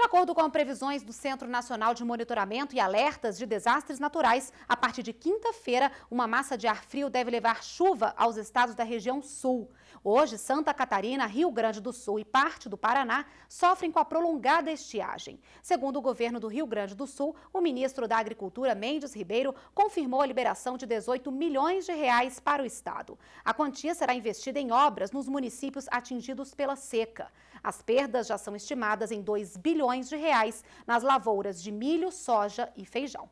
De acordo com previsões do Centro Nacional de Monitoramento e Alertas de Desastres Naturais, a partir de quinta-feira, uma massa de ar frio deve levar chuva aos estados da região sul. Hoje, Santa Catarina, Rio Grande do Sul e parte do Paraná sofrem com a prolongada estiagem. Segundo o governo do Rio Grande do Sul, o ministro da Agricultura, Mendes Ribeiro, confirmou a liberação de 18 milhões de reais para o estado. A quantia será investida em obras nos municípios atingidos pela seca. As perdas já são estimadas em 2 bilhões bilhões de reais nas lavouras de milho, soja e feijão.